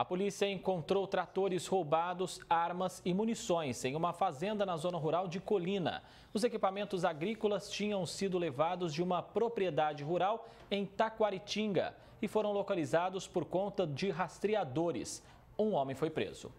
A polícia encontrou tratores roubados, armas e munições em uma fazenda na zona rural de Colina. Os equipamentos agrícolas tinham sido levados de uma propriedade rural em Taquaritinga e foram localizados por conta de rastreadores. Um homem foi preso.